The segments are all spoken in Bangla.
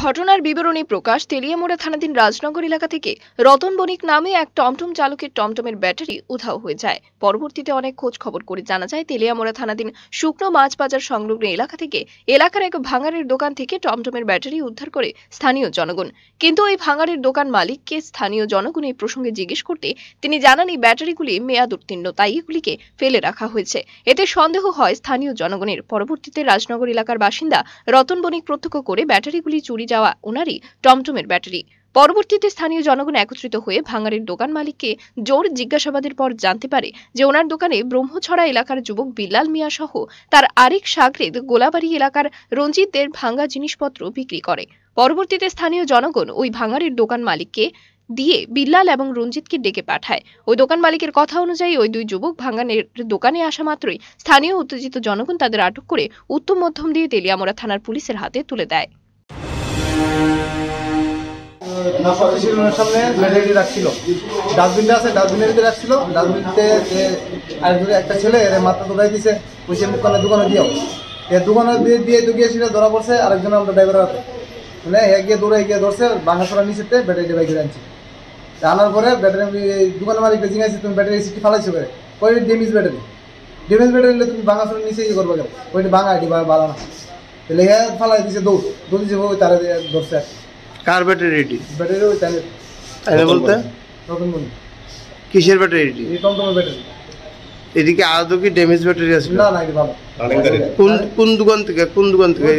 ঘটনার বিবরণী প্রকাশ তেলিয়ামোড়া থানাধীন রাজনগর এলাকা থেকে রতন বণিক নামে এক টমটম চালকের টমটমের ব্যাটারি উধাও হয়ে যায় পরবর্তীতে অনেক খোঁজ খবর করে জানা যায় তেলিয়ামোড়া থানাধীন শুকনো মাছ বাজার সংলগ্ন এলাকা থেকে এলাকার এক ভাঙারের দোকান থেকে টমটমের ব্যাটারি উদ্ধার করে স্থানীয় জনগণ কিন্তু ওই ভাঙারের দোকান মালিককে স্থানীয় জনগণ এই প্রসঙ্গে জিজ্ঞেস করতে তিনি জানান এই ব্যাটারিগুলি মেয়াদ উত্তীর্ণ তাই এগুলিকে ফেলে রাখা হয়েছে এতে সন্দেহ হয় স্থানীয় জনগণের পরবর্তীতে রাজনগর এলাকার বাসিন্দা রতন বণিক প্রত্যক্ষ করে ব্যাটারিগুলি চুরি যাওয়া ওনারই টমটমের ব্যাটারি পরবর্তীতে স্থানীয় জনগণ একত্রিত হয়ে ভাঙাড়ির দোকান মালিককে জোর জিজ্ঞাসাবাদের পর জানতে পারে যে ওনার দোকানে ব্রহ্মছড়া এলাকার যুবক বিল্লাল মিয়া সহ তার আরেক সাগরেদ গোলাবাড়ি এলাকার রঞ্জিতদের ভাঙ্গা জিনিসপত্র বিক্রি করে পরবর্তীতে স্থানীয় জনগণ ওই ভাঙাড়ির দোকান মালিককে দিয়ে বিল্লাল এবং রঞ্জিতকে ডেকে পাঠায় ওই দোকান মালিকের কথা অনুযায়ী ওই দুই যুবক ভাঙানের দোকানে আসা মাত্রই স্থানীয় উত্তেজিত জনগণ তাদের আটক করে উত্তম মধ্যম দিয়ে তেলিয়ামোড়া থানার পুলিশের হাতে তুলে দেয় সামনে রাখছিল ডাস্টবিনটা ডাস্টবিনের ডাস্টবিনতে একটা ছেলে মাত্রা দিছে দোকানে দিও এ দোকানে দিয়ে দিয়ে গিয়ে ধরা পড়ছে আরেকজন আমরা ড্রাইভার এগিয়ে দৌড়ে এগিয়ে ধরছে বাংলাছড়া নিচেতে ব্যাটারি বাইক আনছি আনার পরে ব্যাটারি দোকানে মালিক বেজিং আছে তুমি ব্যাটারি ফালাইছো করে ওই ডেমিজ ব্যাটারি ডেমিজ ব্যাটারি নিলে তুমি বাংলাছড়া নিচে ইয়ে করবে কেন ওইটা বাঙা আইডি না তাহলে ফালাই দিছে দৌড় দৌড় যাবো তারা ধরছে আর কার ব্যাটারিটি ব্যাটারি ওই তাহলে বলতে নতুন কিসের ব্যাটারিটি এটি এই ব্যাটারি এদিকে আদৌ কি ড্যামেজ ব্যাটারি আছে না না কোন কোন দোকান থেকে কোন দোকান থেকে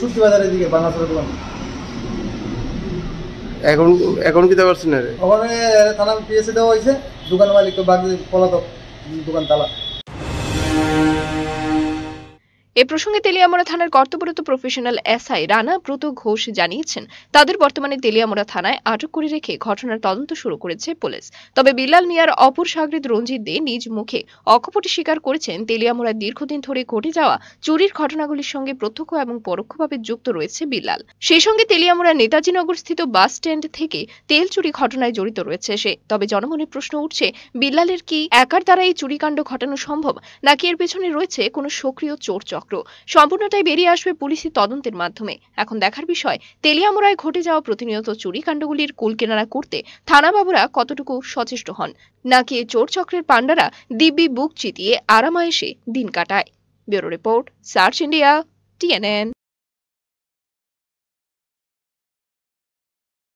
সুতি বাজারের দিকে বাংলাদেশের এখন এখন কি দেওয়া পারছেন রে ওখানে থানা পিএসে দেওয়া হয়েছে দোকান মালিক বাকি পলাতক দোকান তালা এ প্রসঙ্গে তেলিয়ামোড়া থানার কর্তব্যরত প্রফেশনাল এসআই রানা ব্রত ঘোষ জানিয়েছেন তাদের বর্তমানে তেলিয়ামোড়া থানায় আটক করে রেখে ঘটনার তদন্ত শুরু করেছে পুলিশ তবে বিলাল মিয়ার অপর সাগরিদ রঞ্জিত দে নিজ মুখে অকপটে স্বীকার করেছেন তেলিয়ামোড়ায় দীর্ঘদিন ধরে ঘটে যাওয়া চুরির ঘটনাগুলির সঙ্গে প্রত্যক্ষ এবং পরোক্ষভাবে যুক্ত রয়েছে বিলাল সেই সঙ্গে তেলিয়ামোড়া নেতাজিনগর স্থিত বাস স্ট্যান্ড থেকে তেল চুরি ঘটনায় জড়িত রয়েছে সে তবে জনমনে প্রশ্ন উঠছে বিলালের কি একার দ্বারা এই চুরিকাণ্ড ঘটানো সম্ভব নাকি এর পেছনে রয়েছে কোনো সক্রিয় চোর চক্র সম্পূর্ণটাই বেরিয়ে আসবে পুলিশি তদন্তের মাধ্যমে এখন দেখার বিষয় তেলিয়ামোড়ায় ঘটে যাওয়া প্রতিনিয়ত চুরি কাণ্ডগুলির কুল কেনারা করতে থানাবাবুরা কতটুকু সচেষ্ট হন নাকি চোর চক্রের পাণ্ডারা দিব্যি বুক চিতিয়ে এসে দিন কাটায় bureau report search India TNN